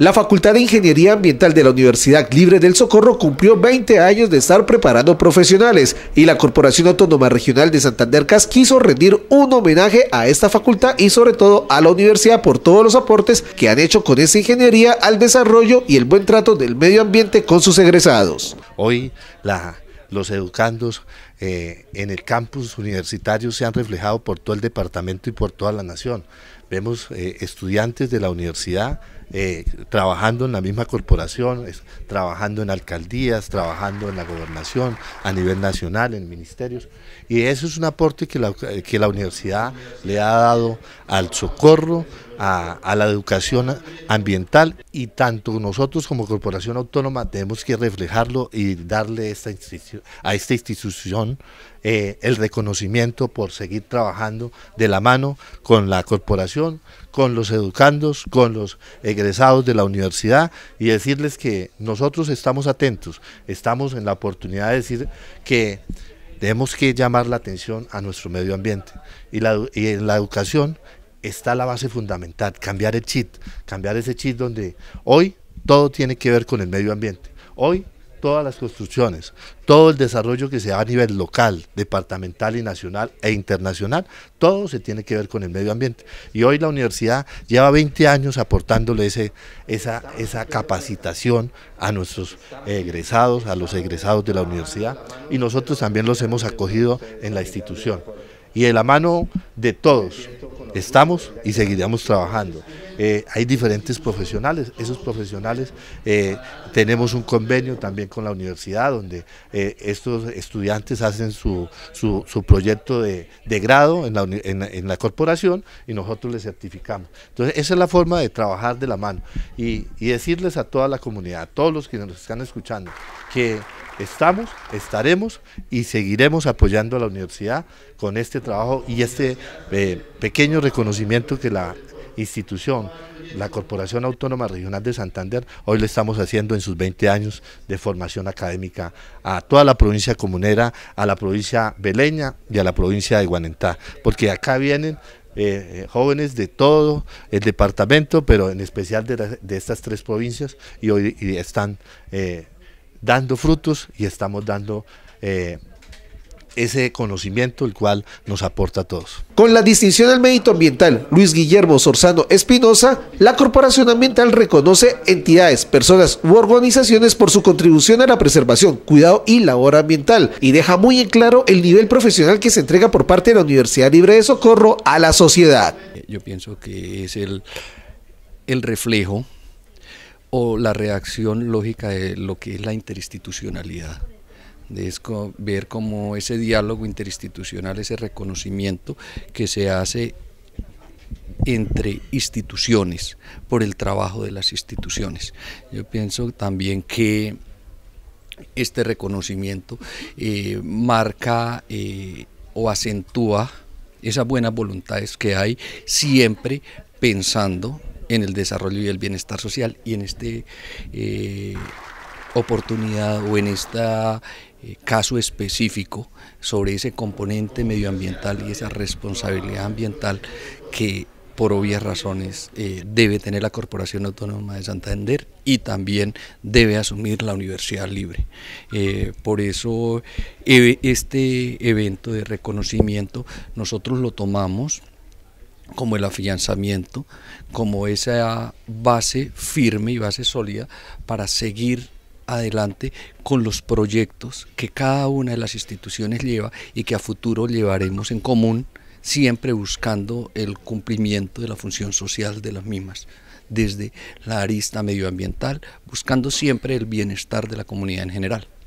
La Facultad de Ingeniería Ambiental de la Universidad Libre del Socorro cumplió 20 años de estar preparando profesionales y la Corporación Autónoma Regional de Santander CAS quiso rendir un homenaje a esta facultad y sobre todo a la universidad por todos los aportes que han hecho con esta ingeniería al desarrollo y el buen trato del medio ambiente con sus egresados. Hoy los educandos eh, en el campus universitario se han reflejado por todo el departamento y por toda la nación. Vemos eh, estudiantes de la universidad eh, trabajando en la misma corporación, trabajando en alcaldías, trabajando en la gobernación, a nivel nacional, en ministerios. Y eso es un aporte que la, que la universidad le ha dado al socorro, a, la educación ambiental y tanto nosotros como corporación autónoma tenemos que reflejarlo y darle esta a esta institución eh, el reconocimiento por seguir trabajando de la mano con la corporación, con los educandos, con los egresados de la universidad y decirles que nosotros estamos atentos, estamos en la oportunidad de decir que tenemos que llamar la atención a nuestro medio ambiente y, y en la educación está la base fundamental, cambiar el chip, cambiar ese chip donde hoy todo tiene que ver con el medio ambiente. Hoy todas las construcciones, todo el desarrollo que se da a nivel local, departamental y nacional e internacional, todo se tiene que ver con el medio ambiente. Y hoy la universidad lleva 20 años aportándole ese, esa, esa capacitación a nuestros egresados, a los egresados de la universidad, y nosotros también los hemos acogido en la institución. Y de la mano de todos, Estamos y seguiremos trabajando. Eh, hay diferentes profesionales, esos profesionales eh, tenemos un convenio también con la universidad donde eh, estos estudiantes hacen su, proyecto de, grado en la, en la corporación y nosotros les certificamos. Entonces esa es la forma de trabajar de la mano y, y decirles a toda la comunidad, a todos los que nos están escuchando, que estamos, estaremos y seguiremos apoyando a la universidad con este trabajo y este eh, pequeño reconocimiento que la institución, la Corporación Autónoma Regional de Santander, hoy le estamos haciendo en sus 20 años de formación académica a toda la provincia comunera, a la provincia beleña y a la provincia de Guanentá, porque acá vienen eh, eh, jóvenes de todo el departamento, pero en especial de, estas tres provincias y hoy están dando frutos y estamos dando... Eh, ese conocimiento el cual nos aporta a todos. Con la distinción del mérito ambiental Luis Guillermo Sorzano Espinosa, la Corporación Ambiental reconoce entidades, personas u organizaciones por su contribución a la preservación, cuidado y labor ambiental y deja muy en claro el nivel profesional que se entrega por parte de la Universidad Libre de Socorro a la sociedad. Yo pienso que es el, el reflejo o la reacción lógica de lo que es la interinstitucionalidad. De ver cómo ese diálogo interinstitucional, ese reconocimiento que se hace entre instituciones por el trabajo de las instituciones. Yo pienso también que este reconocimiento eh, marca eh, o acentúa esas buenas voluntades que hay siempre pensando en el desarrollo y el bienestar social. Y en esta eh, oportunidad o en este caso específico sobre ese componente medioambiental y esa responsabilidad ambiental que por obvias razones eh, debe tener la Corporación Autónoma de Santander y también debe asumir la Universidad Libre. por eso e, este evento de reconocimiento nosotros lo tomamos como el afianzamiento, como esa base firme y base sólida para seguir adelante con los proyectos que cada una de las instituciones lleva y que a futuro llevaremos en común, siempre buscando el cumplimiento de la función social de las mismas, desde la arista medioambiental, buscando siempre el bienestar de la comunidad en general.